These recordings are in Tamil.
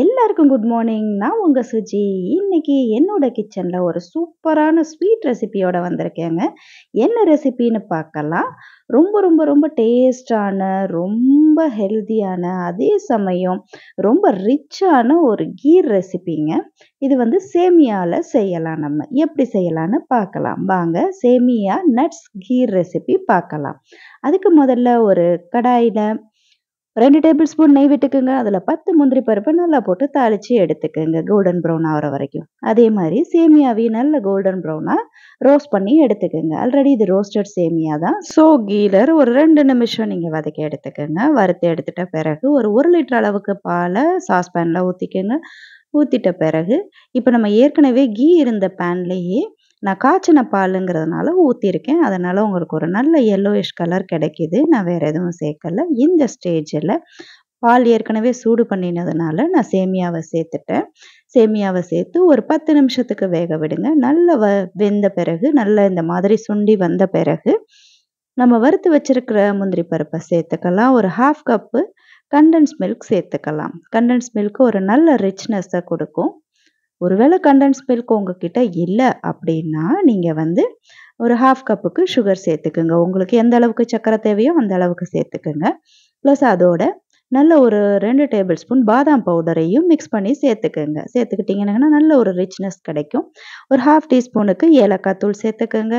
எல்லாருக்கும் குட் மார்னிங் நான் உங்கள் சுஜி இன்னைக்கு என்னோட கிச்சனில் ஒரு சூப்பரான ஸ்வீட் ரெசிபியோட வந்திருக்கேங்க என்ன ரெசிபின்னு பார்க்கலாம் ரொம்ப ரொம்ப ரொம்ப டேஸ்டான ரொம்ப ஹெல்த்தியான அதே சமயம் ரொம்ப ரிச்சான ஒரு கீர் ரெசிபிங்க இது வந்து சேமியாவில் செய்யலாம் நம்ம எப்படி செய்யலான்னு பார்க்கலாம் வாங்க சேமியா நட்ஸ் கீர் ரெசிபி பார்க்கலாம் அதுக்கு முதல்ல ஒரு கடாயில் ரெண்டு டேபிள் ஸ்பூன் நெய் விட்டுக்குங்க அதில் பத்து முந்திரி பருப்பு நல்லா போட்டு தாளித்து எடுத்துக்கோங்க கோல்டன் ப்ரௌன் ஆகிற வரைக்கும் அதே மாதிரி சேமியாவையும் நல்ல கோல்டன் ப்ரௌனாக ரோஸ்ட் பண்ணி எடுத்துக்கோங்க ஆல்ரெடி இது ரோஸ்டட் சேமியா தான் ஸோ கீலர் ஒரு ரெண்டு நிமிஷம் நீங்கள் வதக்கி எடுத்துக்கோங்க வறுத்து எடுத்துட்ட பிறகு ஒரு ஒரு லிட்டர் அளவுக்கு பாலை சாஸ்பேனில் ஊற்றிக்கோங்க ஊற்றிட்ட பிறகு இப்போ நம்ம ஏற்கனவே கீ இருந்த பேன்லேயே நான் காய்ச்சின பாலுங்கிறதுனால ஊற்றிருக்கேன் அதனால் உங்களுக்கு ஒரு நல்ல எல்லோயிஷ் கலர் கிடைக்கிது நான் வேறு எதுவும் சேர்க்கல இந்த ஸ்டேஜில் பால் ஏற்கனவே சூடு பண்ணினதுனால நான் சேமியாவை சேர்த்துட்டேன் சேமியாவை சேர்த்து ஒரு பத்து நிமிஷத்துக்கு வேக விடுங்க நல்ல வ வெந்த பிறகு நல்ல இந்த மாதிரி சுண்டி வந்த பிறகு நம்ம வறுத்து வச்சிருக்கிற முந்திரி பருப்பை சேர்த்துக்கலாம் ஒரு ஹாஃப் கப்பு கண்டன்ஸ் மில்க் சேர்த்துக்கலாம் கண்டன்ஸ் மில்க்கு ஒரு நல்ல ரிச்னஸை கொடுக்கும் ஒருவேளை கண்டன்ஸ் மில்க் உங்ககிட்ட இல்லை அப்படின்னா நீங்கள் வந்து ஒரு ஹாஃப் கப்புக்கு சுகர் சேர்த்துக்குங்க உங்களுக்கு எந்த அளவுக்கு சக்கரை தேவையோ அந்த அளவுக்கு சேர்த்துக்குங்க ப்ளஸ் அதோட நல்ல ஒரு ரெண்டு டேபிள் ஸ்பூன் பாதாம் பவுடரையும் மிக்ஸ் பண்ணி சேர்த்துக்கோங்க சேர்த்துக்கிட்டிங்கன்னா நல்ல ஒரு ரிச்னஸ் கிடைக்கும் ஒரு ஹாஃப் டீஸ்பூனுக்கு ஏலக்காய் தூள் சேர்த்துக்கோங்க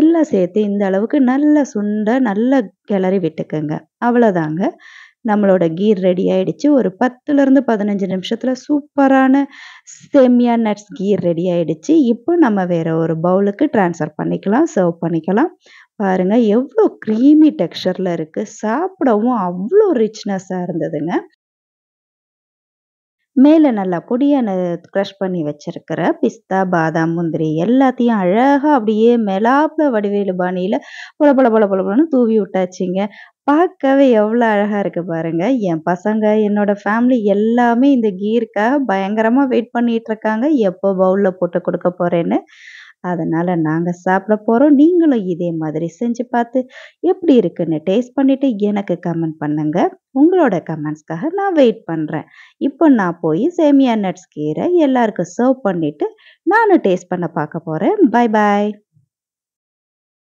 எல்லாம் சேர்த்து இந்த அளவுக்கு நல்ல சுண்ட நல்ல கிளறி விட்டுக்கோங்க அவ்வளோதாங்க நம்மளோட கீர் ரெடி ஆயிடுச்சு ஒரு பத்துலேருந்து பதினஞ்சு நிமிஷத்தில் சூப்பரான சேமியா நட்ஸ் கீர் ரெடி ஆயிடுச்சு இப்போ நம்ம வேறு ஒரு பவுலுக்கு ட்ரான்ஸ்ஃபர் பண்ணிக்கலாம் சர்வ் பண்ணிக்கலாம் பாருங்கள் எவ்வளோ க்ரீமி டெக்ஸ்டர்ல இருக்குது சாப்பிடவும் அவ்வளோ ரிச்னஸ்ஸாக இருந்ததுங்க மேலே நல்லா பொடியை க்ரஷ் பண்ணி வச்சிருக்கிற பிஸ்தா பாதாம் முந்திரி எல்லாத்தையும் அழகாக அப்படியே மெலாப்பில் வடிவேலு பாணியில் பொல பொல பொல பொலன்னு தூவி விட்டாச்சிங்க பார்க்கவே எவ்வளோ அழகாக இருக்குது பாருங்கள் என் பசங்க என்னோட ஃபேமிலி எல்லாமே இந்த கீருக்காக பயங்கரமாக வெயிட் பண்ணிகிட்டு இருக்காங்க எப்போ பவுலில் போட்டு கொடுக்க போகிறேன்னு அதனால் நாங்கள் சாப்பிட போகிறோம் நீங்களும் இதே மாதிரி செஞ்சு பார்த்து எப்படி இருக்குன்னு டேஸ்ட் பண்ணிவிட்டு எனக்கு கமெண்ட் பண்ணுங்கள் உங்களோட கமெண்ட்ஸ்க்காக நான் வெயிட் பண்ணுறேன் இப்போ நான் போய் சேமியா நட்ஸ் கீரை எல்லாருக்கும் சர்வ் பண்ணிவிட்டு நானும் டேஸ்ட் பண்ண பார்க்க போகிறேன் பாய் பாய்